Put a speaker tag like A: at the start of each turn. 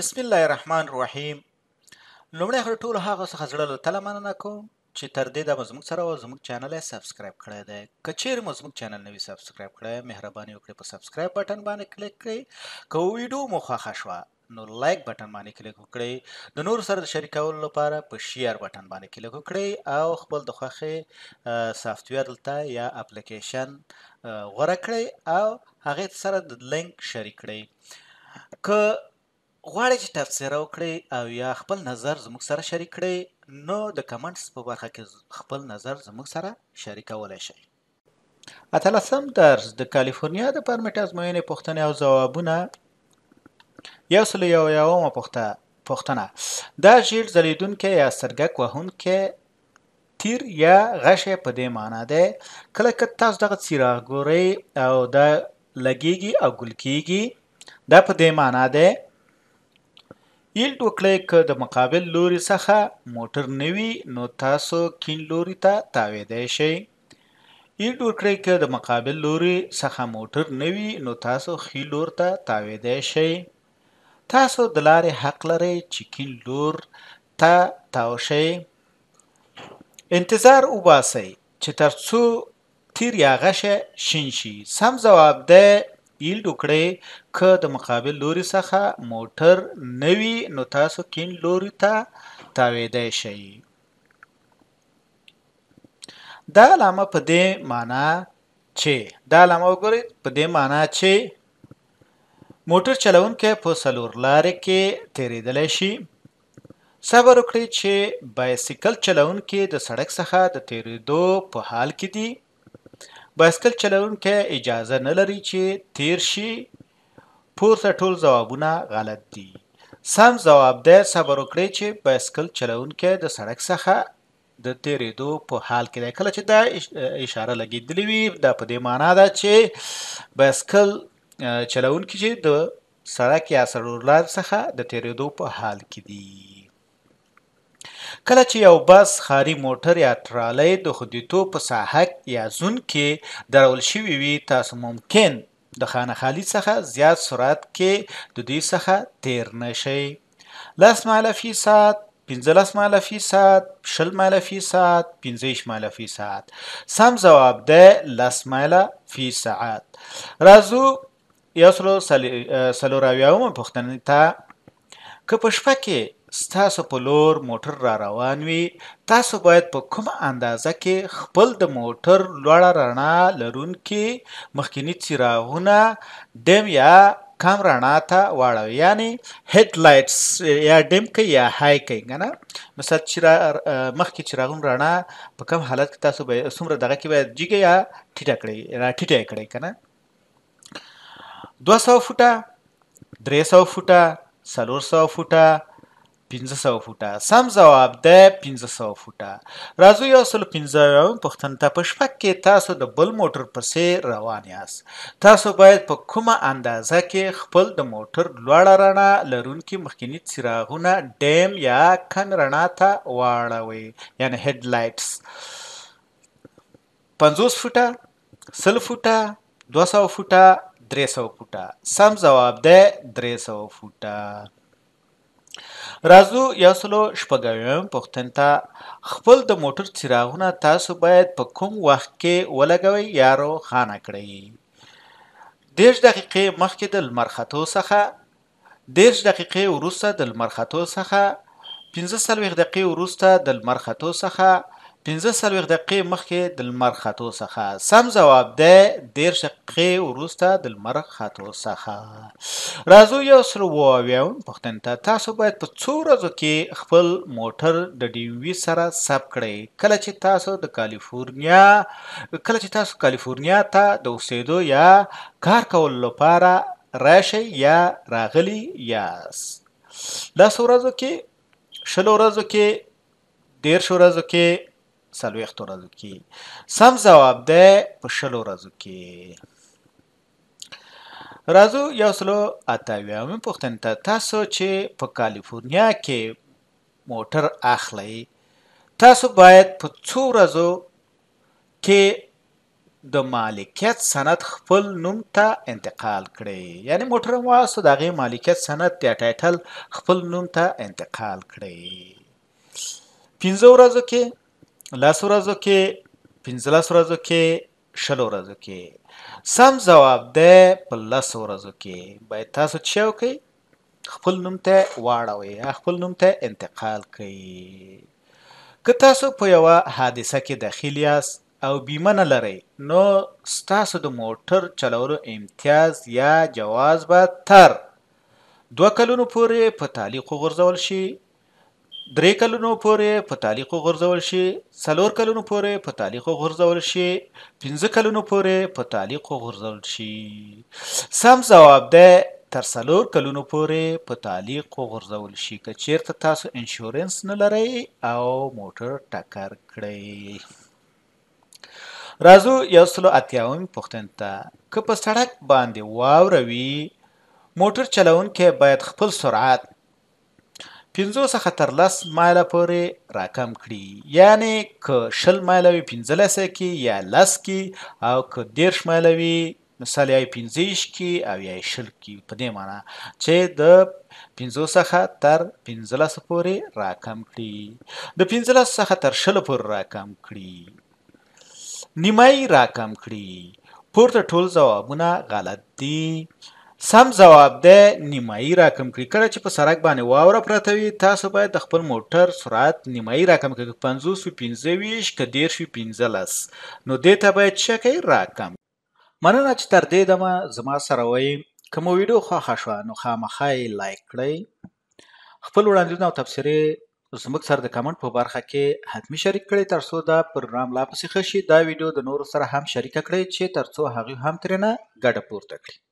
A: بسم الله الرحمن الرحیم لومړی خو ټول هغه څه خزړل تل مننه کوم چې تر دې د مزمک سره او زموږ چینل یې سبسکرایب کړی دی کچیر مزمک چینل نوی سبسکرایب کړی مهرباني وکړئ په سبسکرایب بٹن باندې کلیک کړئ که ویډیو مو خوښه شوه نو لایک بٹن باندې کلیک وکړئ د نور سره شریکولو لپاره په شیر بٹن باندې کلیک وکړئ او خپل د خوښې سافټویر دلته یا اپلیکیشن غوړه کړئ او هغه سره د لینک شریک کړئ که غواړئ چې تبصره وکړئ او یا خپل نظر زموږ سره شریک کړئ نو د کمنټس په برخه کې خپل نظر زموږ سره شریکولی شئ اتلسم درس د کالیفورنیا د پرمټ ازموینې پوښتنې او ځوابونه یو سل یو یومه پوښتنه دا ژیړ ځلیدونکی یا سرګک وهونکی تیر یا غشې په دې معنا ده کله که تاسو دغه څراغ ګورئ او دا لګیږي او ګل کیږي دا په دې معنا ده یلډ وکړئ که د مقابل لوري څخه موټر نوي نو تاسو کین لوري ته تا تاویدای شئ یلډ وکړئ که د مقابل لوري څخه موټر نوي نو تاسو خی لور ته تا تاویدای شئ تاسو د لارې حق لرئ چې کین لور ته تا تاو شئ انتظار وباسئ چې ترڅو تیر یا غشه شین شي سم جواب ده ایلډ وکړئ که د مقابل لوري څخه موټر نوي نو تاسو کیند لوري ته تاویدای شئ دا علامه په دې معنا چې دا علامه وګورئ په دې معنا چې موټر چلونکی په سلور لارې کې تیریدلی شي صبر وکړئ چې بایسکل چلونکی د سړک څخه د تیریدو په حال کې دی بایسکل چلونکي اجازه نه لري چې تیر شي پورته ټول ځوابونه غلط دي سم ځواب دی صبر وکړئ چې بایسکل چلونکي د سړک څخه د تیرېدو په حال کې دی کله چې دا اشاره لګېدلې وي دا په دې معنا ده چې بایسکل چلونکي چې د سړک یا سړور لار څخه د تیرېدو په حال کې دي کله چې یو بس خاري موټر یا ټرالی د خودیتو په ساحه یا زون کې درول شوی وي تاسو ممکن د خانه خالی څخه زیات سرعت کې د دې څخه تیر نشئ لس ماله فی ساعت پنځلس ماله فی ساعت شل ماله فی ساعت پنځه ماله فی ساعت سم جواب ده لس ماله فی ساعت راځو یو سلو سلوراویاومه پوښتنې ته که په شپه کې ستاسو په لور موټر را روان وي تاسو باید په کومه اندازه کې خپل د موټر لوړه رڼا لرونکي مخکینی څراغونه ډیم یا کم رڼا ته واړوي یعنی هډ لایټس یا ډیم کې یا های کې کنه مثلا چې مخکې چراغون رڼا په کم حالت کې تاسو به سمره دغه کې باید جګه یا ټیټه کړئ را ټیټه کړئ کنه 200 فوټه 300 فوټه 400 فوټه 1500 فوټه سم جواب ده 1500 فوټه راځو یو سل 15 پښتن ته پښپک کې تاسو د بل موټر پسې روان یاست تاسو باید په کومه اندازه کې خپل د موټر لوړه رڼا لرونکي مخکینی څراغونه ډیم یا کم رڼا ته واړوي یعنی هډ لایټس 50 فوټه سل فوټه 200 فوټه 300 فوټه سم جواب ده 300 فوټه راځو یو سلو شپږم پوښتنه خپل د موټر چراغونه تاسو باید په کوم وخت کې ولګوئ یا روښانه کړئ دیش دقیقې مخکې د لمر ختو څخه دیش دقیقې وروسته د لمر ختو څخه 15 دقیقې وروسته د لمر ختو څخه 15 سلويخ دقیقې مخکې د لمر خاتو څخه سم جواب دی دیر شقې وروسته د لمر خاتو څخه راځو یو سر ووایم پښتن ته تاسو باید په څو ورځو کې خپل موټر د ډیوي سره ساب کړئ کله چې تاسو د کالیفورنیا کله چې تاسو کالیفورنیا ته د اوسېدو یا کار کولو لپاره راشي یا راغلی یاست دا څو ورځو کې شلو ورځو کې دیر شو ورځو کې څلوېښت ورځو کې سم ځواب دی په شلو ورځو کې راځو یو سلو اتاویامې پوښتنې ته تاسو چې په کالیفورنیا کې موټر اخلئ تاسو باید په څو ورځو کې د مالکیت سند خپل نوم ته انتقال کړي یعنی موټر واسو د غي مالکیت سند ته ټایټل خپل نوم ته انتقال کړي پنځه ورځو کې لاس ورځو کې پنځلس ورځو کې شل ورځو کې سم جواب ده په لاس ورځو کې باید تاسو چې وکي خپل نوم ته واړوي خپل نوم ته انتقال کوي که تاسو په یو حادثه کې داخلي یاست او بیمه نه لرئ نو ستاسو د موټر چلولو امتیاز یا جواز به تر دوه کلونو پورې په تعلیق غورځول شي درې کلونو پورې په تعلیق غورځول شي څلور کلونو پورې په تعلیق غورځول شي پنځه کلونو پورې په تعلیق غورځول شي سم جواب ده تر څلور کلونو پورې په تعلیق غورځول شي که چیرته تاسو انشورنس نه لرئ او موټر ټکر کړئ راځو یو سلو اتیاوم پوښتنې ته که په سړک باندې واوره وي موټر چلونکی باید خپل سرعت 15 څخه تر 10 مایله پورې راکم کړي یعنی ک شل مایله وي 15 کې یا 10 کې او ک 10 مایله وي مثال یې 15 کې او یا شل کې په دې معنی چې د 15 څخه تر 15 پورې راکم کړي د 15 څخه تر شل پورې راکم کړي نیمای راکم کړي پورته ټول ځوابونه غلط دي سم ځواب دی نیمایي راکم کړئ کله چې په سړک باندې واوره پرته وي تاسو باید د خپل موټر سرعت نیمایي راکم کړئ که پنځوس وي پنځه ویشت که دېرش وي پنځلس نو دې ته باید شکی راکم مننه چې تر دې دمه زما سره وئ که مو ویډیو خوښه شوه نو خامخا یې لایک کړئ خپل وړاندیزونه او تبصرې زموږ سره د کمنټ په برخه کې حتمي شریک کړئ تر څو دا پروګرام لا پسې ښه شي دا ویډیو د نورو سره هم شریکه کړئ چې تر څو هغوی هم ترېنه ګټه پورته کړي